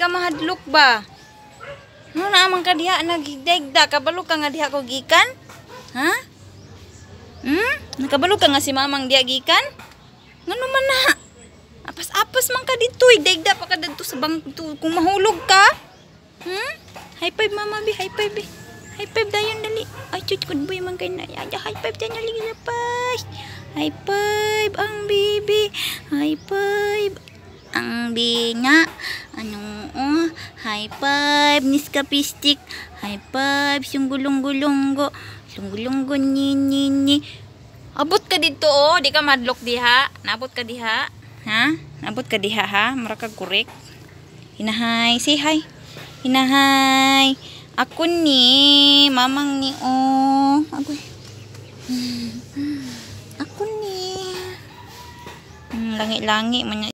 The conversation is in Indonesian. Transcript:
ka mahadlok ba? Ano na amang ka diha nagdegda Kabalo ka nga diha ko gikan? Ha? Hmm? Nakabalo ka nga si mamang diha gikan? Ngano man na? Apas-apas man ka dito eh. Dagda pa ka dito sa bang... To, kung mahulog ka? Hmm? High five mama bi, high five bi. High five dayon dali. Ay, chuch, good boy man kayo na. Ay, high five yung dali lepas. High five ang bibi. High five ang binga. High five ni skapistik. High five yung gulong-gulonggo. nyi, ni ni ni. Abot ka dito oh, di ka madlok diha. Naabot ka diha. Ha? Naabot ka diha ha, maraka kurek. Hinahay, say hi. Hinahay. Ako ni, mamang ni oh. aku, hmm. Ako ni. Hmm, langit-langit. langi